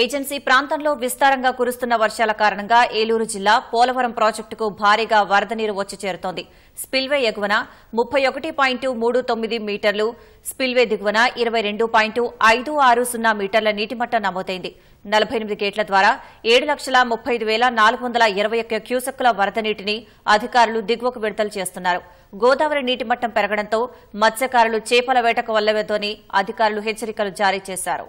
agency ప్రాంతంలో విస్తారంగా కురుస్తున్న వర్షాల కారణంగా ఏలూరు జిల్లా పోలవరం ప్రాజెక్టుకు భారీగా వరద నీరు వచ్చి చేరుతోంది స్పిల్వే ఎగువన ముప్పై ఒకటి పాయింట్ మూడు తొమ్మిది మీటర్లు స్పిల్వే దిగువన ఇరవై రెండు పాయింట్ ఐదు ఆరు సున్నా మీటర్ల నీటిమట్టం నమోదైంది నలభై ఎనిమిది గేట్ల ద్వారా ఏడు లక్షల ముప్పై నాలుగు వందల ఇరవై ఒక్క క్యూసెక్కుల వరద నీటిని అధికారులు దిగువకు విడుదల చేస్తున్నారు గోదావరి నీటిమట్టం పెరగడంతో మత్స్యకారులు చేపల వేటకు వల్లవేదోని అధికారులు హెచ్చరికలు జారీ చేశారు